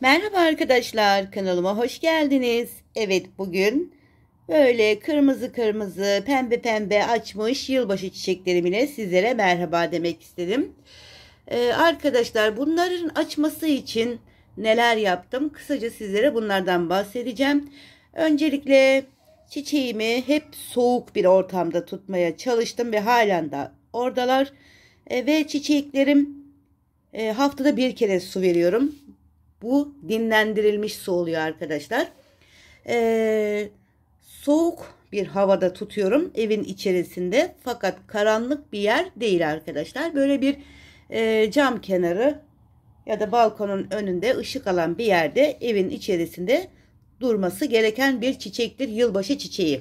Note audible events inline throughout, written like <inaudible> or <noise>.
Merhaba arkadaşlar kanalıma hoş geldiniz. Evet bugün böyle kırmızı kırmızı pembe pembe açmış yılbaşı çiçeklerimle sizlere merhaba demek istedim. Ee, arkadaşlar bunların açması için neler yaptım kısaca sizlere bunlardan bahsedeceğim. Öncelikle çiçeğimi hep soğuk bir ortamda tutmaya çalıştım ve halen de oradalar. Ee, ve çiçeklerim e, haftada bir kere su veriyorum bu dinlendirilmiş su oluyor arkadaşlar. Ee, soğuk bir havada tutuyorum evin içerisinde. Fakat karanlık bir yer değil arkadaşlar. Böyle bir e, cam kenarı ya da balkonun önünde ışık alan bir yerde evin içerisinde durması gereken bir çiçektir. Yılbaşı çiçeği.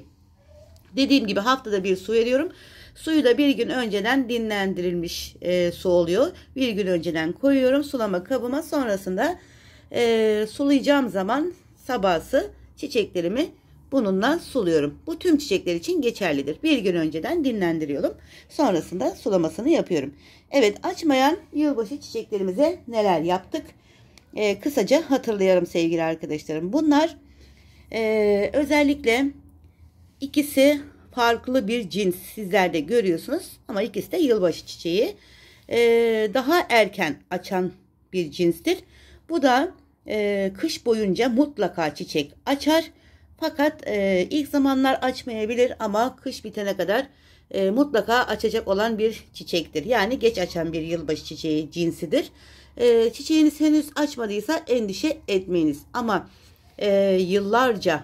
Dediğim gibi haftada bir su veriyorum. Suyu da bir gün önceden dinlendirilmiş e, su oluyor. Bir gün önceden koyuyorum sulama kabıma sonrasında e, sulayacağım zaman sabahsı çiçeklerimi bununla suluyorum. Bu tüm çiçekler için geçerlidir. Bir gün önceden dinlendiriyorum. Sonrasında sulamasını yapıyorum. Evet açmayan yılbaşı çiçeklerimize neler yaptık? Ee, kısaca hatırlayalım sevgili arkadaşlarım. Bunlar e, özellikle ikisi farklı bir cins. Sizler de görüyorsunuz ama ikisi de yılbaşı çiçeği. Ee, daha erken açan bir cinstir. Bu da e, kış boyunca mutlaka çiçek açar. Fakat e, ilk zamanlar açmayabilir ama kış bitene kadar e, mutlaka açacak olan bir çiçektir. Yani geç açan bir yılbaşı çiçeği cinsidir. E, çiçeğiniz henüz açmadıysa endişe etmeyiniz. Ama e, yıllarca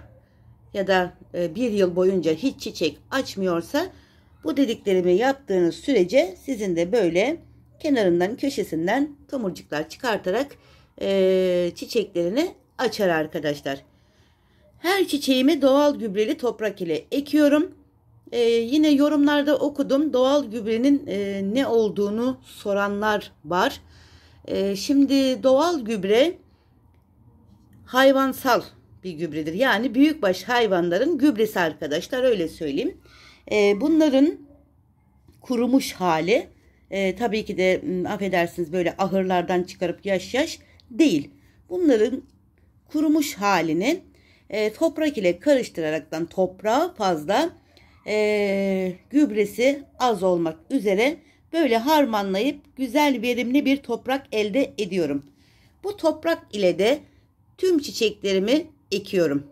ya da e, bir yıl boyunca hiç çiçek açmıyorsa bu dediklerimi yaptığınız sürece sizin de böyle kenarından köşesinden tomurcuklar çıkartarak e, çiçeklerini açar arkadaşlar. Her çiçeğimi doğal gübreli toprak ile ekiyorum. E, yine yorumlarda okudum doğal gübrenin e, ne olduğunu soranlar var. E, şimdi doğal gübre hayvansal bir gübredir. Yani büyükbaş hayvanların gübresi arkadaşlar öyle söyleyeyim. E, bunların kurumuş hali e, tabii ki de affedersiniz böyle ahırlardan çıkarıp yaş yaş değil. Bunların kurumuş halini e, toprak ile karıştıraraktan toprağa fazla e, gübresi az olmak üzere böyle harmanlayıp güzel verimli bir toprak elde ediyorum. Bu toprak ile de tüm çiçeklerimi ekiyorum.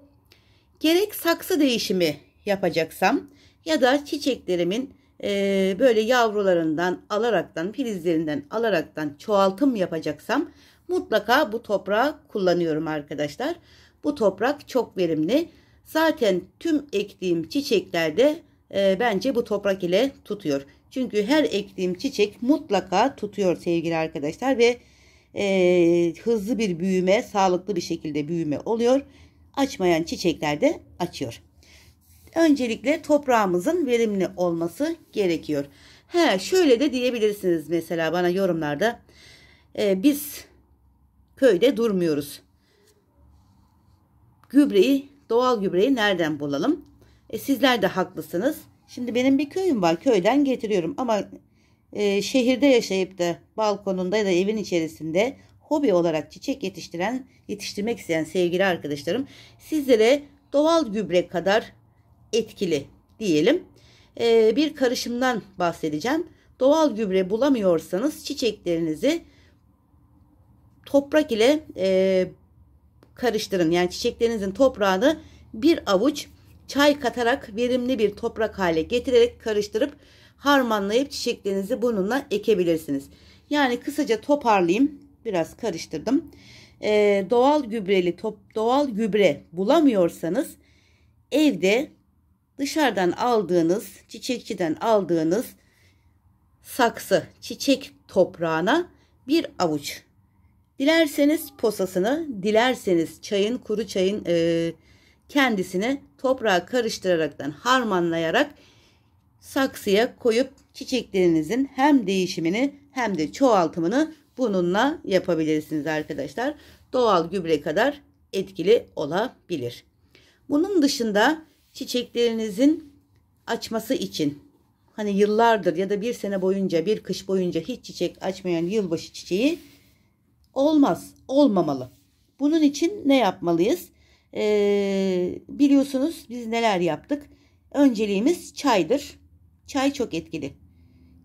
Gerek saksı değişimi yapacaksam ya da çiçeklerimin e, böyle yavrularından alaraktan filizlerinden alaraktan çoğaltım yapacaksam Mutlaka bu toprağı kullanıyorum arkadaşlar. Bu toprak çok verimli. Zaten tüm ektiğim çiçeklerde e, bence bu toprak ile tutuyor. Çünkü her ektiğim çiçek mutlaka tutuyor sevgili arkadaşlar ve e, hızlı bir büyüme, sağlıklı bir şekilde büyüme oluyor. Açmayan çiçekler de açıyor. Öncelikle toprağımızın verimli olması gerekiyor. He, şöyle de diyebilirsiniz mesela bana yorumlarda. E, biz köyde durmuyoruz. Gübreyi, doğal gübreyi nereden bulalım? E, sizler de haklısınız. Şimdi benim bir köyüm var. Köyden getiriyorum ama e, şehirde yaşayıp da balkonunda ya da evin içerisinde hobi olarak çiçek yetiştiren, yetiştirmek isteyen sevgili arkadaşlarım sizlere doğal gübre kadar etkili diyelim. E, bir karışımdan bahsedeceğim. Doğal gübre bulamıyorsanız çiçeklerinizi toprak ile e, karıştırın. Yani çiçeklerinizin toprağını bir avuç çay katarak verimli bir toprak hale getirerek karıştırıp harmanlayıp çiçeklerinizi bununla ekebilirsiniz. Yani kısaca toparlayayım. Biraz karıştırdım. Ee, doğal gübreli top, doğal gübre bulamıyorsanız evde dışarıdan aldığınız çiçekçiden aldığınız saksı çiçek toprağına bir avuç Dilerseniz posasını, dilerseniz çayın, kuru çayın e, kendisini toprağa karıştıraraktan harmanlayarak saksıya koyup çiçeklerinizin hem değişimini hem de çoğaltımını bununla yapabilirsiniz arkadaşlar. Doğal gübre kadar etkili olabilir. Bunun dışında çiçeklerinizin açması için hani yıllardır ya da bir sene boyunca bir kış boyunca hiç çiçek açmayan yılbaşı çiçeği Olmaz, olmamalı. Bunun için ne yapmalıyız? Ee, biliyorsunuz biz neler yaptık. Önceliğimiz çaydır. Çay çok etkili.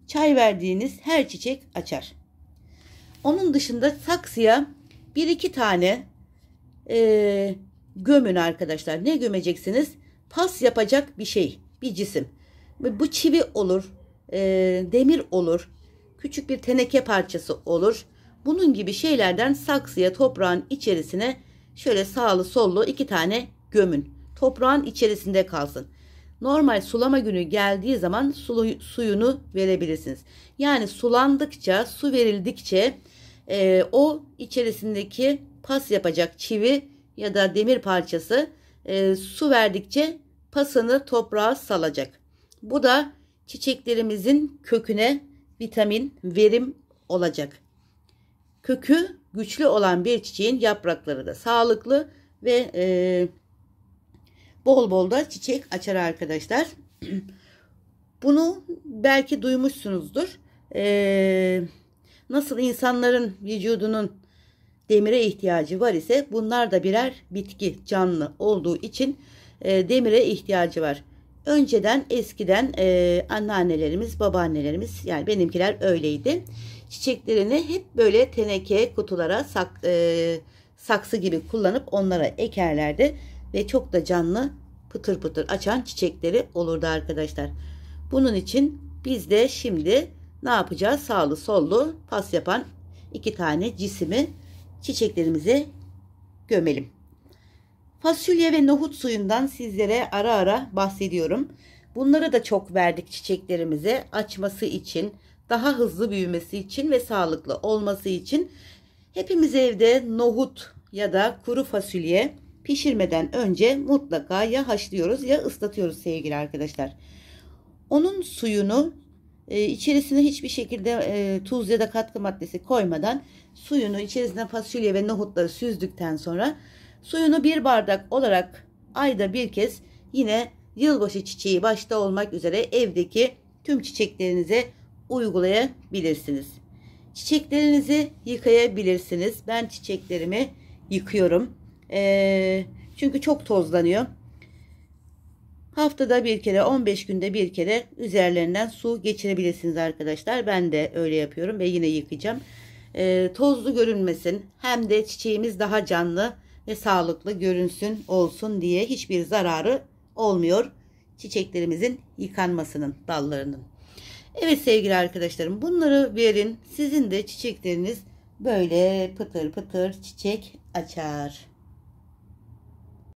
Çay verdiğiniz her çiçek açar. Onun dışında saksıya bir iki tane e, gömün arkadaşlar. Ne gömeceksiniz? Pas yapacak bir şey, bir cisim. Bu çivi olur, e, demir olur, küçük bir teneke parçası olur. Bunun gibi şeylerden saksıya toprağın içerisine şöyle sağlı sollu iki tane gömün. Toprağın içerisinde kalsın. Normal sulama günü geldiği zaman sulu, suyunu verebilirsiniz. Yani sulandıkça, su verildikçe e, o içerisindeki pas yapacak çivi ya da demir parçası e, su verdikçe pasını toprağa salacak. Bu da çiçeklerimizin köküne vitamin, verim olacak. Kökü güçlü olan bir çiçeğin yaprakları da sağlıklı ve e, bol bol da çiçek açar arkadaşlar. <clears throat> Bunu belki duymuşsunuzdur. E, nasıl insanların vücudunun demire ihtiyacı var ise bunlar da birer bitki canlı olduğu için e, demire ihtiyacı var. Önceden eskiden e, anneannelerimiz, babaannelerimiz yani benimkiler öyleydi Çiçeklerini hep böyle teneke kutulara sak, e, saksı gibi kullanıp onlara ekerlerdi ve çok da canlı pıtır pıtır açan çiçekleri olurdu arkadaşlar. Bunun için biz de şimdi ne yapacağız? Sağlı sollu pas yapan iki tane cisimi çiçeklerimize gömelim. Fasulye ve nohut suyundan sizlere ara ara bahsediyorum. Bunları da çok verdik çiçeklerimize açması için, daha hızlı büyümesi için ve sağlıklı olması için hepimiz evde nohut ya da kuru fasulye pişirmeden önce mutlaka ya haşlıyoruz ya ıslatıyoruz sevgili arkadaşlar. Onun suyunu e, içerisine hiçbir şekilde e, tuz ya da katkı maddesi koymadan suyunu içerisine fasulye ve nohutları süzdükten sonra suyunu bir bardak olarak ayda bir kez yine yılbaşı çiçeği başta olmak üzere evdeki tüm çiçeklerinize uygulayabilirsiniz. Çiçeklerinizi yıkayabilirsiniz. Ben çiçeklerimi yıkıyorum. Ee, çünkü çok tozlanıyor. Haftada bir kere 15 günde bir kere üzerlerinden su geçirebilirsiniz arkadaşlar. Ben de öyle yapıyorum ve yine yıkayacağım. E, tozlu görünmesin hem de çiçeğimiz daha canlı ve sağlıklı görünsün olsun diye hiçbir zararı olmuyor. Çiçeklerimizin yıkanmasının dallarının. Evet sevgili arkadaşlarım bunları verin. Sizin de çiçekleriniz böyle pıtır pıtır çiçek açar.